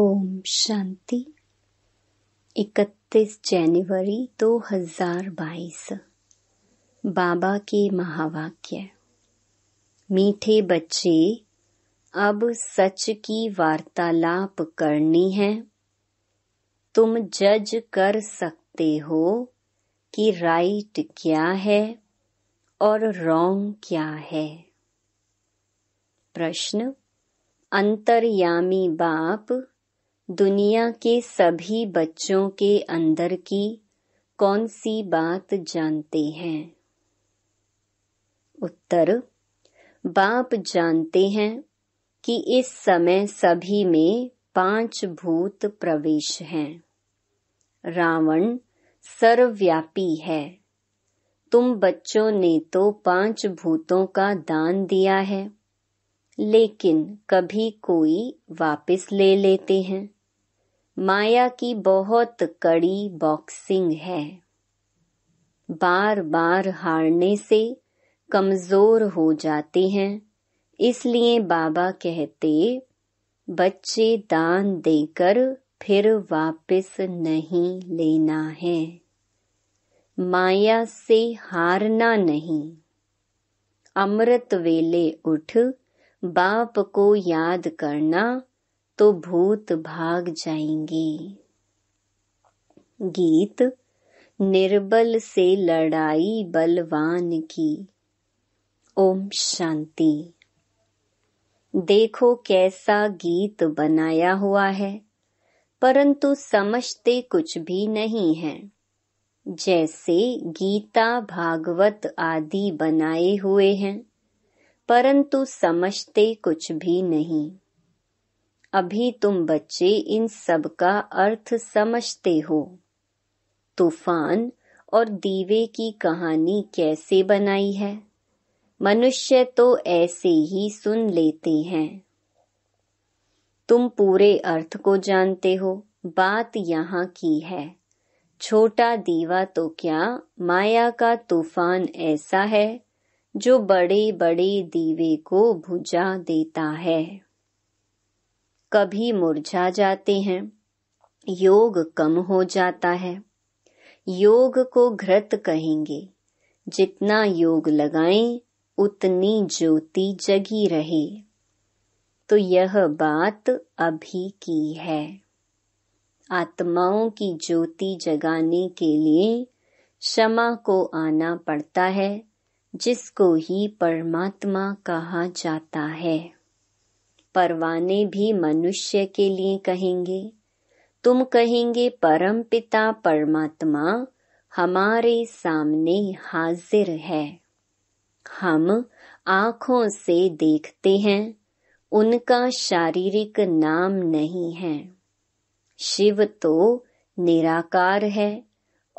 ओम शांति 31 जनवरी 2022 बाबा के महावाक्य मीठे बच्चे अब सच की वार्तालाप करनी है तुम जज कर सकते हो कि राइट क्या है और रॉन्ग क्या है प्रश्न अंतर्यामी बाप दुनिया के सभी बच्चों के अंदर की कौन सी बात जानते हैं उत्तर बाप जानते हैं कि इस समय सभी में पांच भूत प्रवेश हैं रावण सर्वव्यापी है तुम बच्चों ने तो पांच भूतों का दान दिया है लेकिन कभी कोई वापस ले लेते हैं माया की बहुत कड़ी बॉक्सिंग है बार बार हारने से कमजोर हो जाते हैं इसलिए बाबा कहते बच्चे दान देकर फिर वापस नहीं लेना है माया से हारना नहीं अमृत वेले उठ बाप को याद करना तो भूत भाग जाएंगे गीत निर्बल से लड़ाई बलवान की ओम शांति देखो कैसा गीत बनाया हुआ है परंतु समझते कुछ भी नहीं है जैसे गीता भागवत आदि बनाए हुए हैं परंतु समझते कुछ भी नहीं अभी तुम बच्चे इन सब का अर्थ समझते हो तूफान और दीवे की कहानी कैसे बनाई है मनुष्य तो ऐसे ही सुन लेते हैं तुम पूरे अर्थ को जानते हो बात यहाँ की है छोटा दीवा तो क्या माया का तूफान ऐसा है जो बड़े बड़े दीवे को भुजा देता है कभी मुरझा जाते हैं योग कम हो जाता है योग को घृत कहेंगे जितना योग लगाएं उतनी ज्योति जगी रहे तो यह बात अभी की है आत्माओं की ज्योति जगाने के लिए क्षमा को आना पड़ता है जिसको ही परमात्मा कहा जाता है परवाने भी मनुष्य के लिए कहेंगे तुम कहेंगे परम पिता परमात्मा हमारे सामने हाजिर है हम आंखों से देखते हैं उनका शारीरिक नाम नहीं है शिव तो निराकार है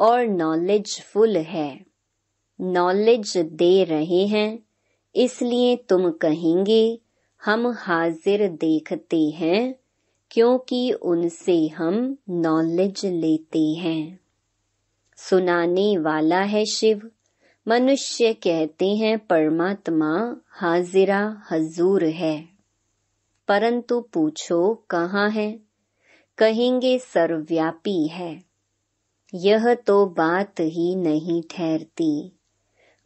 और नॉलेजफुल है नॉलेज दे रहे हैं इसलिए तुम कहेंगे हम हाजिर देखते हैं क्योंकि उनसे हम नॉलेज लेते हैं सुनाने वाला है शिव मनुष्य कहते हैं परमात्मा हाजिरा हजूर है परंतु पूछो कहाँ है कहेंगे सर्वव्यापी है यह तो बात ही नहीं ठहरती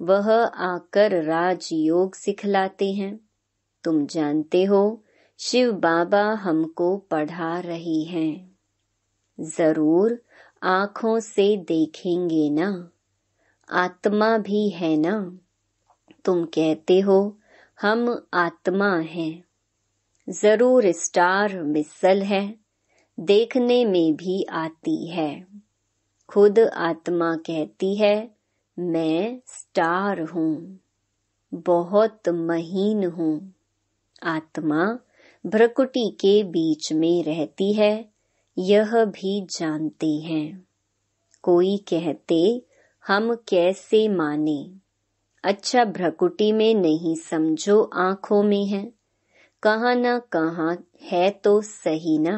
वह आकर राजयोग सिखलाते हैं तुम जानते हो शिव बाबा हमको पढ़ा रही हैं जरूर आंखों से देखेंगे ना आत्मा भी है ना तुम कहते हो हम आत्मा हैं जरूर स्टार मिसल है देखने में भी आती है खुद आत्मा कहती है मैं स्टार हूँ बहुत महीन हूँ आत्मा भ्रकुटी के बीच में रहती है यह भी जानते हैं कोई कहते हम कैसे माने अच्छा भ्रकुटी में नहीं समझो आंखों में है कहा ना कहा है तो सही ना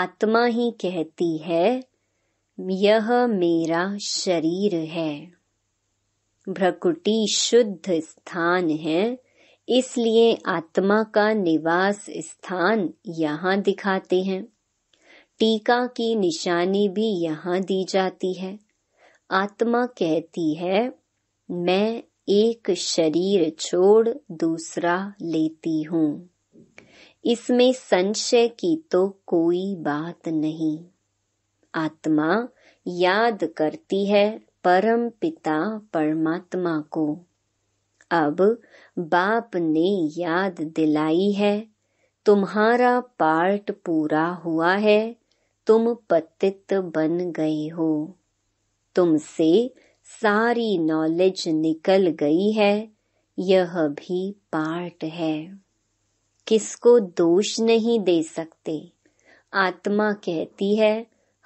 आत्मा ही कहती है यह मेरा शरीर है भ्रकुटी शुद्ध स्थान है इसलिए आत्मा का निवास स्थान यहाँ दिखाते हैं टीका की निशानी भी यहाँ दी जाती है आत्मा कहती है मैं एक शरीर छोड़ दूसरा लेती हूँ इसमें संशय की तो कोई बात नहीं आत्मा याद करती है परम पिता परमात्मा को अब बाप ने याद दिलाई है तुम्हारा पार्ट पूरा हुआ है तुम पतित बन गए हो तुमसे सारी नॉलेज निकल गई है यह भी पार्ट है किसको दोष नहीं दे सकते आत्मा कहती है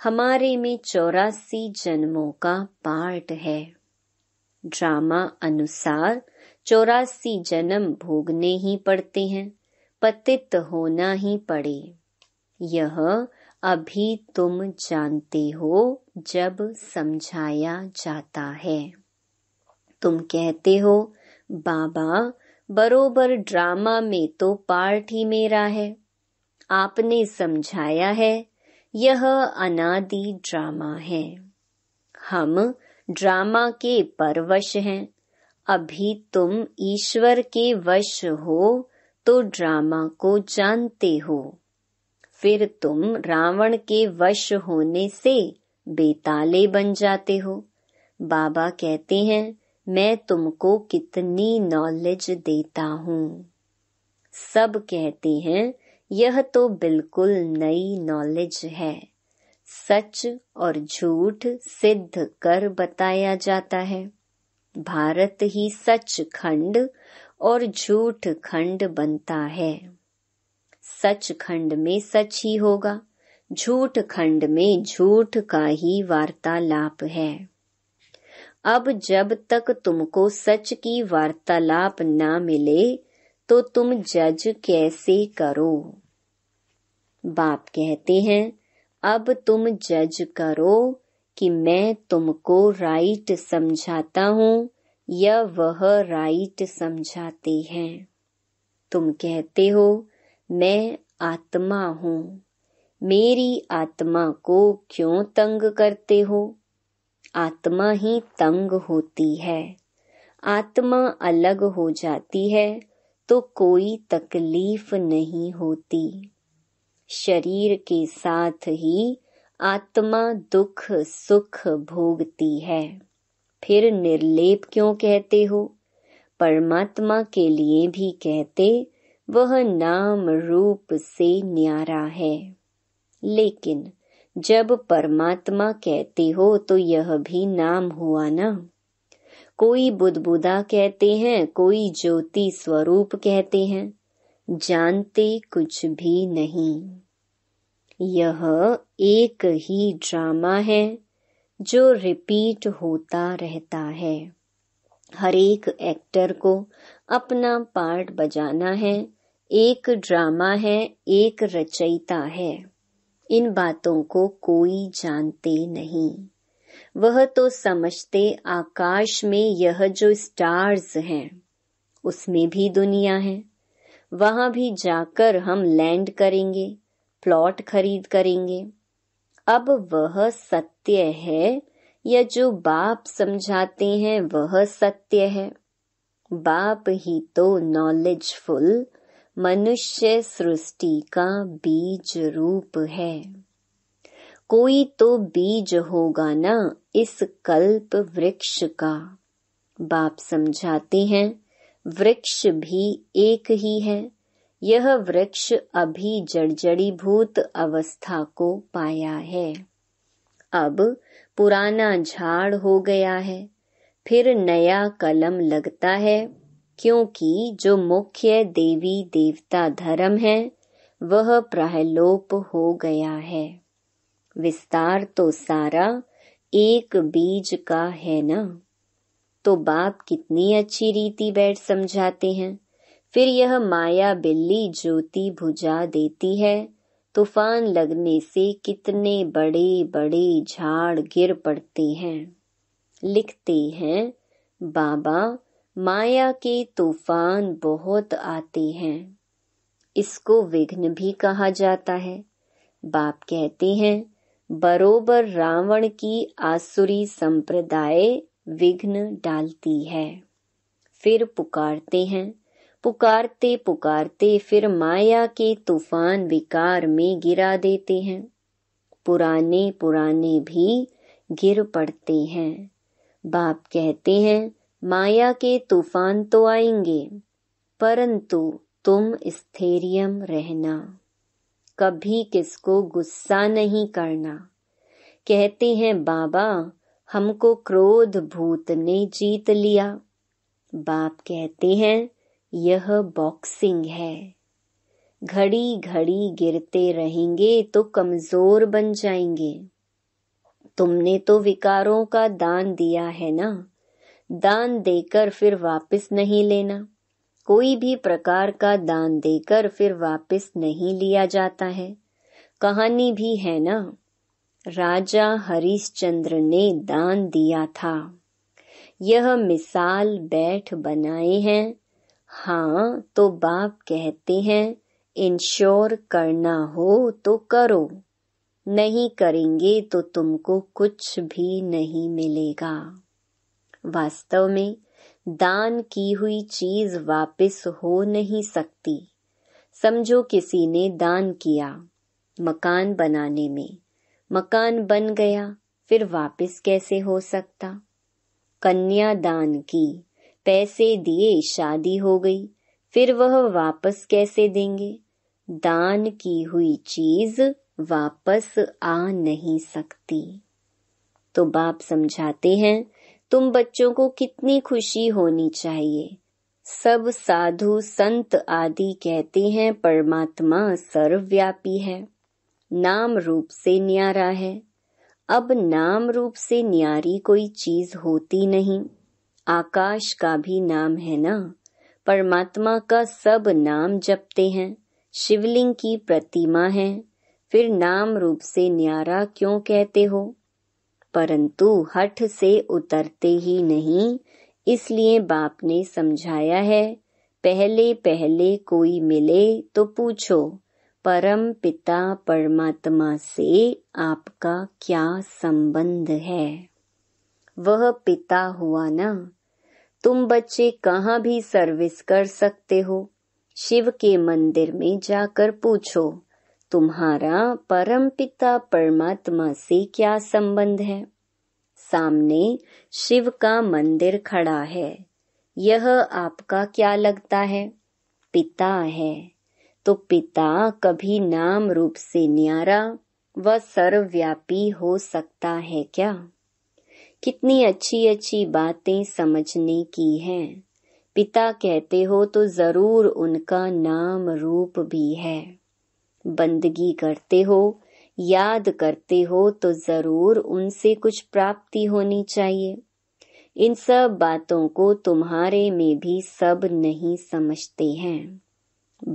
हमारे में चौरासी जन्मों का पार्ट है ड्रामा अनुसार चौरासी जन्म भोगने ही पड़ते हैं पतित होना ही पड़े यह अभी तुम जानते हो जब समझाया जाता है तुम कहते हो बाबा बरोबर ड्रामा में तो पार्ट ही मेरा है आपने समझाया है यह अनादि ड्रामा है हम ड्रामा के परवश हैं अभी तुम ईश्वर के वश हो तो ड्रामा को जानते हो फिर तुम रावण के वश होने से बेताले बन जाते हो बाबा कहते हैं मैं तुमको कितनी नॉलेज देता हूँ सब कहते हैं यह तो बिल्कुल नई नॉलेज है सच और झूठ सिद्ध कर बताया जाता है भारत ही सच खंड और झूठ खंड बनता है सच खंड में सच ही होगा झूठ खंड में झूठ का ही वार्तालाप है अब जब तक तुमको सच की वार्तालाप ना मिले तो तुम जज कैसे करो बाप कहते हैं अब तुम जज करो कि मैं तुमको राइट समझाता हूँ या वह राइट समझाते हैं तुम कहते हो मैं आत्मा हूँ मेरी आत्मा को क्यों तंग करते हो आत्मा ही तंग होती है आत्मा अलग हो जाती है तो कोई तकलीफ नहीं होती शरीर के साथ ही आत्मा दुख सुख भोगती है फिर निर्लेप क्यों कहते हो परमात्मा के लिए भी कहते वह नाम रूप से न्यारा है लेकिन जब परमात्मा कहते हो तो यह भी नाम हुआ ना कोई बुदबुदा कहते हैं कोई ज्योति स्वरूप कहते हैं जानते कुछ भी नहीं यह एक ही ड्रामा है जो रिपीट होता रहता है हर एक एक्टर को अपना पार्ट बजाना है एक ड्रामा है एक रचयिता है इन बातों को कोई जानते नहीं वह तो समझते आकाश में यह जो स्टार्स हैं उसमें भी दुनिया है वहां भी जाकर हम लैंड करेंगे प्लॉट खरीद करेंगे अब वह सत्य है या जो बाप समझाते हैं वह सत्य है बाप ही तो नॉलेजफुल मनुष्य सृष्टि का बीज रूप है कोई तो बीज होगा ना इस कल्प वृक्ष का बाप समझाते हैं वृक्ष भी एक ही है यह वृक्ष अभी भूत अवस्था को पाया है अब पुराना झाड़ हो गया है फिर नया कलम लगता है क्योंकि जो मुख्य देवी देवता धर्म है वह प्रहलोप हो गया है विस्तार तो सारा एक बीज का है ना तो बाप कितनी अच्छी रीति बैठ समझाते हैं फिर यह माया बिल्ली ज्योति बुझा देती है तूफान लगने से कितने बड़े बड़े झाड़ गिर पड़ते हैं लिखते हैं बाबा माया के तूफान बहुत आते हैं इसको विघ्न भी कहा जाता है बाप कहते हैं बरोबर रावण की आसुरी संप्रदाय विघ्न डालती है फिर पुकारते हैं पुकारते पुकारते फिर माया के तूफान विकार में गिरा देते हैं पुराने पुराने भी गिर पड़ते हैं बाप कहते हैं माया के तूफान तो आएंगे परंतु तुम स्थेरियम रहना कभी किसको गुस्सा नहीं करना कहते हैं बाबा हमको क्रोध भूत ने जीत लिया बाप कहते हैं यह बॉक्सिंग है घड़ी घड़ी गिरते रहेंगे तो कमजोर बन जाएंगे तुमने तो विकारों का दान दिया है ना दान देकर फिर वापस नहीं लेना कोई भी प्रकार का दान देकर फिर वापस नहीं लिया जाता है कहानी भी है ना राजा हरिश्चंद्र ने दान दिया था यह मिसाल बैठ बनाए हैं हाँ तो बाप कहते हैं इंश्योर करना हो तो करो नहीं करेंगे तो तुमको कुछ भी नहीं मिलेगा वास्तव में दान की हुई चीज वापस हो नहीं सकती समझो किसी ने दान किया मकान बनाने में मकान बन गया फिर वापस कैसे हो सकता कन्या दान की पैसे दिए शादी हो गई फिर वह वापस कैसे देंगे दान की हुई चीज वापस आ नहीं सकती तो बाप समझाते हैं तुम बच्चों को कितनी खुशी होनी चाहिए सब साधु संत आदि कहते हैं परमात्मा सर्वव्यापी है नाम रूप से न्यारा है अब नाम रूप से न्यारी कोई चीज होती नहीं आकाश का भी नाम है ना परमात्मा का सब नाम जपते हैं शिवलिंग की प्रतिमा है फिर नाम रूप से न्यारा क्यों कहते हो परंतु हठ से उतरते ही नहीं इसलिए बाप ने समझाया है पहले पहले कोई मिले तो पूछो परम पिता परमात्मा से आपका क्या संबंध है वह पिता हुआ ना तुम बच्चे कहाँ भी सर्विस कर सकते हो शिव के मंदिर में जाकर पूछो तुम्हारा परम पिता परमात्मा से क्या संबंध है सामने शिव का मंदिर खड़ा है यह आपका क्या लगता है पिता है तो पिता कभी नाम रूप से न्यारा व सर्वव्यापी हो सकता है क्या कितनी अच्छी अच्छी बातें समझने की हैं पिता कहते हो तो जरूर उनका नाम रूप भी है बंदगी करते हो याद करते हो तो जरूर उनसे कुछ प्राप्ति होनी चाहिए इन सब बातों को तुम्हारे में भी सब नहीं समझते हैं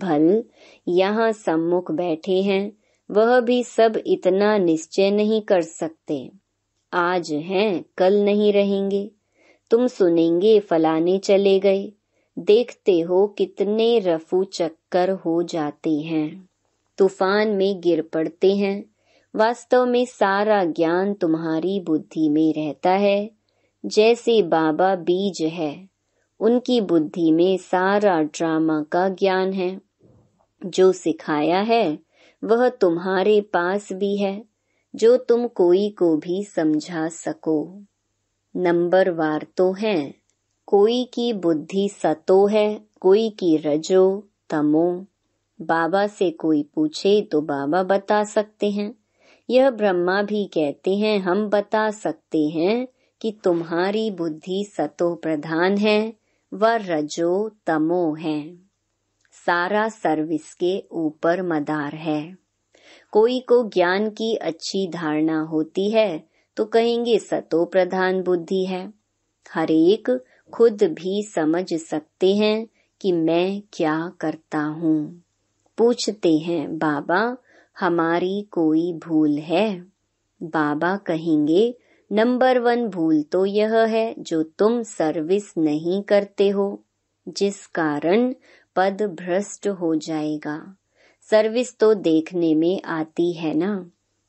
भल यहाँ सम्मुख बैठे हैं वह भी सब इतना निश्चय नहीं कर सकते आज हैं कल नहीं रहेंगे तुम सुनेंगे फलाने चले गए देखते हो कितने रफू चक्कर हो जाते हैं तूफान में गिर पड़ते हैं वास्तव में सारा ज्ञान तुम्हारी बुद्धि में रहता है जैसे बाबा बीज है उनकी बुद्धि में सारा ड्रामा का ज्ञान है जो सिखाया है वह तुम्हारे पास भी है जो तुम कोई को भी समझा सको नंबर वार तो है कोई की बुद्धि सतो है कोई की रजो तमो बाबा से कोई पूछे तो बाबा बता सकते हैं यह ब्रह्मा भी कहते हैं हम बता सकते हैं कि तुम्हारी बुद्धि सतो प्रधान है व रजो तमो है सारा सर्विस के ऊपर मदार है कोई को ज्ञान की अच्छी धारणा होती है तो कहेंगे सतो प्रधान बुद्धि है हर एक खुद भी समझ सकते हैं कि मैं क्या करता हूँ पूछते हैं बाबा हमारी कोई भूल है बाबा कहेंगे नंबर वन भूल तो यह है जो तुम सर्विस नहीं करते हो जिस कारण पद भ्रष्ट हो जाएगा सर्विस तो देखने में आती है ना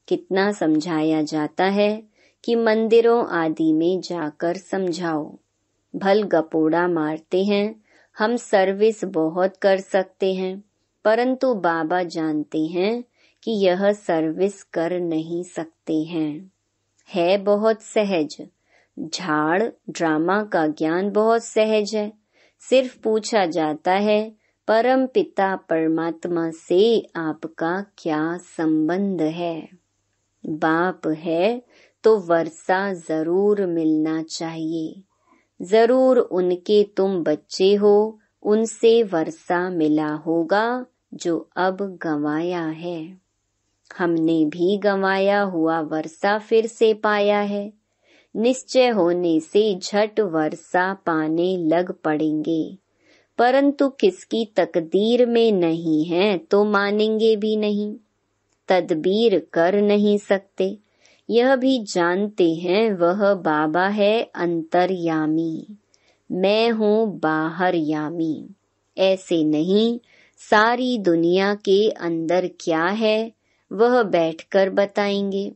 कितना समझाया जाता है कि मंदिरों आदि में जाकर समझाओ भल गपोड़ा मारते हैं हम सर्विस बहुत कर सकते हैं परंतु बाबा जानते हैं कि यह सर्विस कर नहीं सकते हैं है बहुत सहज झाड़ ड्रामा का ज्ञान बहुत सहज है सिर्फ पूछा जाता है परम पिता परमात्मा से आपका क्या संबंध है बाप है तो वर्षा जरूर मिलना चाहिए जरूर उनके तुम बच्चे हो उनसे वर्षा मिला होगा जो अब गंवाया है हमने भी गंवाया हुआ वर्षा फिर से पाया है निश्चय होने से झट वर्षा पाने लग पड़ेंगे परंतु किसकी तकदीर में नहीं है तो मानेंगे भी नहीं तदबीर कर नहीं सकते यह भी जानते हैं वह बाबा है अंतर्यामी मैं हूँ बाहर यामी ऐसे नहीं सारी दुनिया के अंदर क्या है वह बैठकर बताएंगे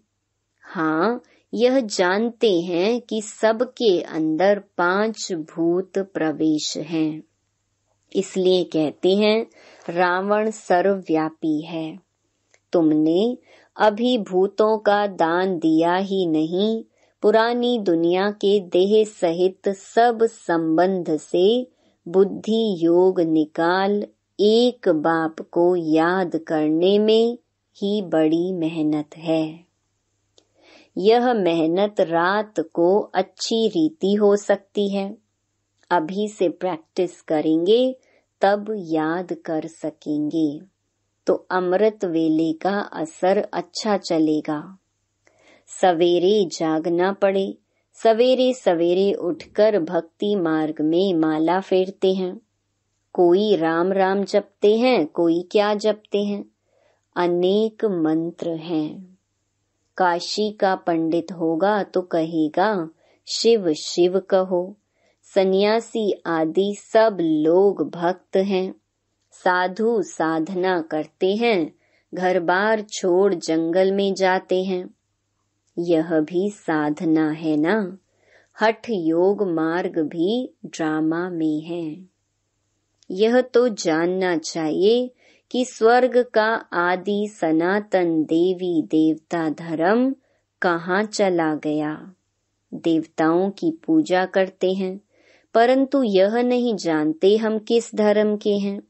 हाँ यह जानते हैं कि सबके अंदर पांच भूत प्रवेश हैं इसलिए कहते हैं रावण सर्वव्यापी है तुमने अभी भूतों का दान दिया ही नहीं पुरानी दुनिया के देह सहित सब संबंध से बुद्धि योग निकाल एक बाप को याद करने में ही बड़ी मेहनत है यह मेहनत रात को अच्छी रीति हो सकती है अभी से प्रैक्टिस करेंगे तब याद कर सकेंगे तो अमृत वेले का असर अच्छा चलेगा सवेरे जागना पड़े सवेरे सवेरे उठकर भक्ति मार्ग में माला फेरते हैं कोई राम राम जपते हैं कोई क्या जपते हैं अनेक मंत्र हैं काशी का पंडित होगा तो कहेगा शिव शिव कहो सन्यासी आदि सब लोग भक्त हैं साधु साधना करते हैं घर बार छोड़ जंगल में जाते हैं यह भी साधना है ना हठ योग मार्ग भी ड्रामा में है यह तो जानना चाहिए कि स्वर्ग का आदि सनातन देवी देवता धर्म कहाँ चला गया देवताओं की पूजा करते हैं परंतु यह नहीं जानते हम किस धर्म के हैं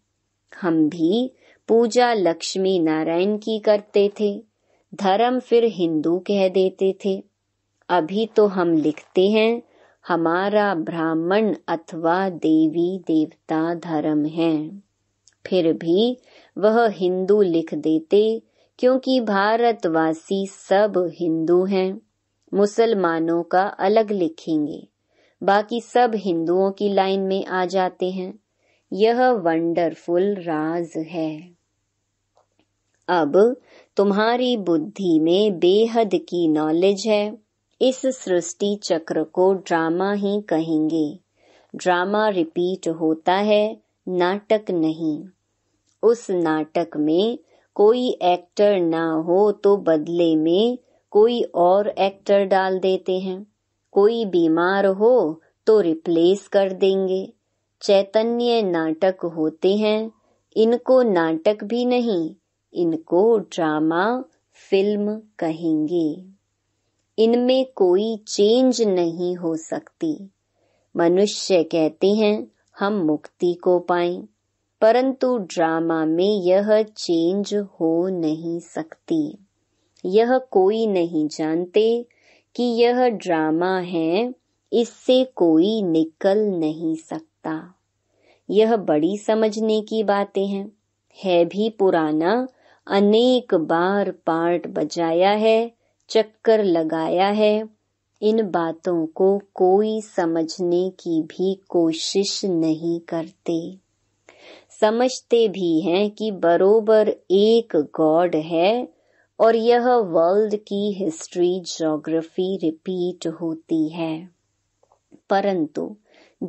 हम भी पूजा लक्ष्मी नारायण की करते थे धर्म फिर हिंदू कह देते थे अभी तो हम लिखते हैं हमारा ब्राह्मण अथवा देवी देवता धर्म है फिर भी वह हिंदू लिख देते क्योंकि भारतवासी सब हिंदू हैं मुसलमानों का अलग लिखेंगे बाकी सब हिंदुओं की लाइन में आ जाते हैं यह वंडरफुल राज है अब तुम्हारी बुद्धि में बेहद की नॉलेज है इस सृष्टि चक्र को ड्रामा ही कहेंगे ड्रामा रिपीट होता है नाटक नहीं उस नाटक में कोई एक्टर ना हो तो बदले में कोई और एक्टर डाल देते हैं कोई बीमार हो तो रिप्लेस कर देंगे चैतन्य नाटक होते हैं इनको नाटक भी नहीं इनको ड्रामा फिल्म कहेंगे इनमें कोई चेंज नहीं हो सकती मनुष्य कहते हैं हम मुक्ति को पाए परंतु ड्रामा में यह चेंज हो नहीं सकती यह कोई नहीं जानते कि यह ड्रामा है इससे कोई निकल नहीं सकता यह बड़ी समझने की बातें हैं है भी पुराना अनेक बार पार्ट बजाया है चक्कर लगाया है इन बातों को कोई समझने की भी कोशिश नहीं करते समझते भी हैं कि बरोबर एक गॉड है और यह वर्ल्ड की हिस्ट्री जोग्राफी रिपीट होती है परंतु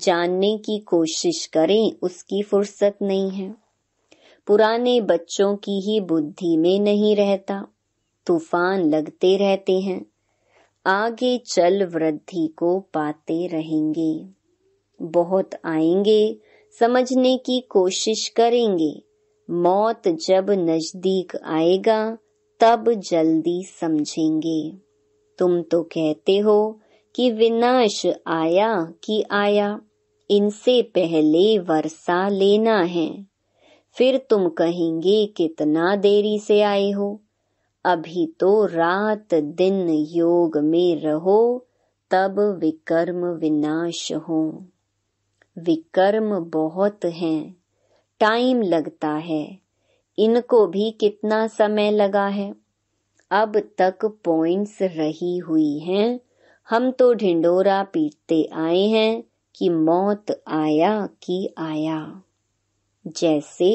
जानने की कोशिश करें उसकी फुर्सत नहीं है पुराने बच्चों की ही बुद्धि में नहीं रहता तूफान लगते रहते हैं आगे चल वृद्धि को पाते रहेंगे बहुत आएंगे समझने की कोशिश करेंगे मौत जब नजदीक आएगा तब जल्दी समझेंगे तुम तो कहते हो कि विनाश आया कि आया इनसे पहले वर्षा लेना है फिर तुम कहेंगे कितना देरी से आए हो अभी तो रात दिन योग में रहो तब विकर्म विनाश हो विकर्म बहुत हैं टाइम लगता है इनको भी कितना समय लगा है अब तक पॉइंट्स रही हुई हैं हम तो ढिंडोरा पीटते आए हैं कि मौत आया कि आया जैसे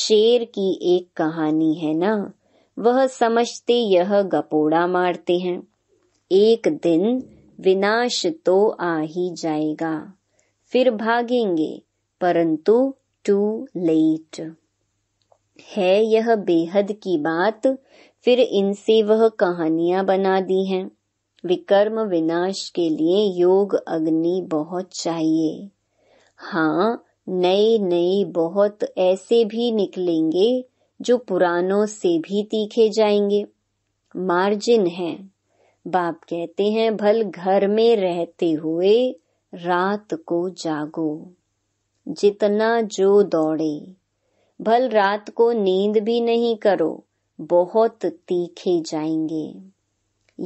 शेर की एक कहानी है ना वह समझते यह गपोड़ा मारते हैं एक दिन विनाश तो आ ही जाएगा फिर भागेंगे परंतु टू लेट है यह बेहद की बात फिर इनसे वह कहानियां बना दी हैं विकर्म विनाश के लिए योग अग्नि बहुत चाहिए हाँ नए नए बहुत ऐसे भी निकलेंगे जो पुरानों से भी तीखे जाएंगे मार्जिन है बाप कहते हैं भल घर में रहते हुए रात को जागो जितना जो दौड़े भल रात को नींद भी नहीं करो बहुत तीखे जाएंगे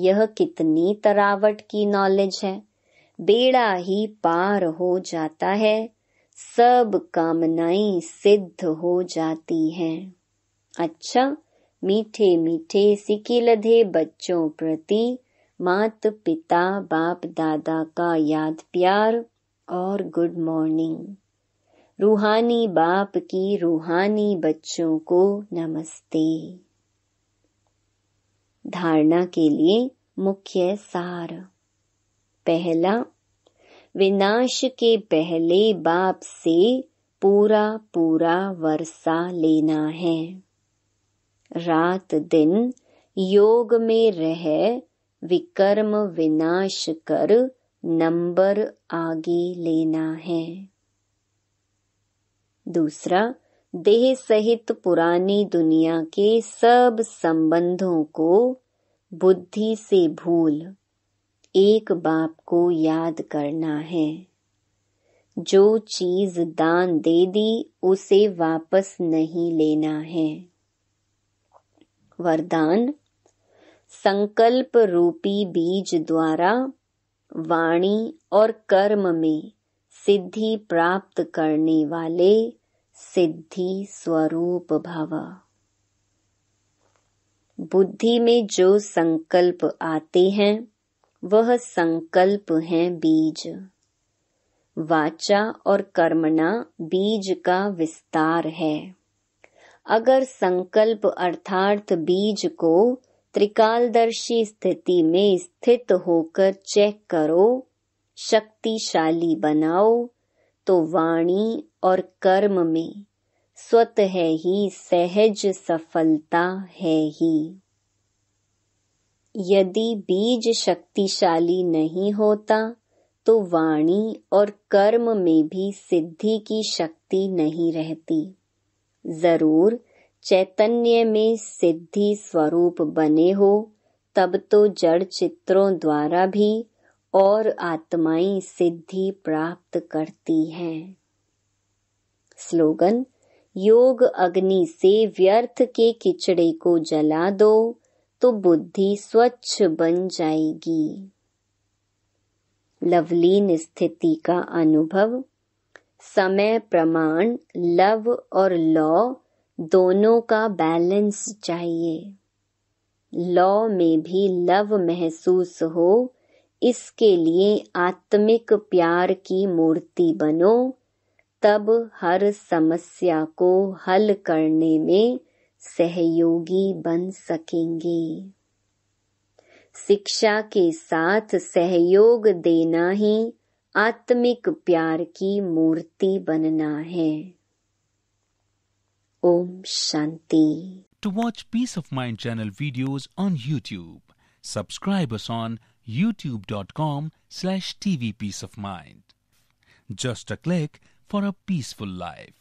यह कितनी तरावट की नॉलेज है बेड़ा ही पार हो जाता है सब कामनाएं सिद्ध हो जाती हैं अच्छा मीठे मीठे सिकिलधे बच्चों प्रति मात पिता बाप दादा का याद प्यार और गुड मॉर्निंग रूहानी बाप की रूहानी बच्चों को नमस्ते धारणा के लिए मुख्य सार पहला विनाश के पहले बाप से पूरा पूरा वर्षा लेना है रात दिन योग में रह विकर्म विनाश कर नंबर आगे लेना है दूसरा देह सहित पुरानी दुनिया के सब संबंधों को बुद्धि से भूल एक बाप को याद करना है जो चीज दान दे दी उसे वापस नहीं लेना है वरदान संकल्प रूपी बीज द्वारा वाणी और कर्म में सिद्धि प्राप्त करने वाले सिद्धि स्वरूप भव बुद्धि में जो संकल्प आते हैं वह संकल्प हैं बीज वाचा और कर्मणा बीज का विस्तार है अगर संकल्प अर्थार्थ बीज को त्रिकालदर्शी स्थिति में स्थित होकर चेक करो शक्तिशाली बनाओ तो वाणी और कर्म में स्वत है ही सहज सफलता है ही यदि बीज शक्तिशाली नहीं होता तो वाणी और कर्म में भी सिद्धि की शक्ति नहीं रहती जरूर चैतन्य में सिद्धि स्वरूप बने हो तब तो जड़ चित्रों द्वारा भी और आत्माएं सिद्धि प्राप्त करती हैं स्लोगन योग अग्नि से व्यर्थ के किचड़े को जला दो तो बुद्धि स्वच्छ बन जाएगी लवलीन स्थिति का अनुभव समय प्रमाण लव और लॉ दोनों का बैलेंस चाहिए लॉ में भी लव महसूस हो इसके लिए आत्मिक प्यार की मूर्ति बनो तब हर समस्या को हल करने में सहयोगी बन सकेंगे शिक्षा के साथ सहयोग देना ही आत्मिक प्यार की मूर्ति बनना है Om Shanti to watch peace of mind channel videos on YouTube subscribe on youtube.com slash tvpeaceofmind. Just a click for a peaceful life.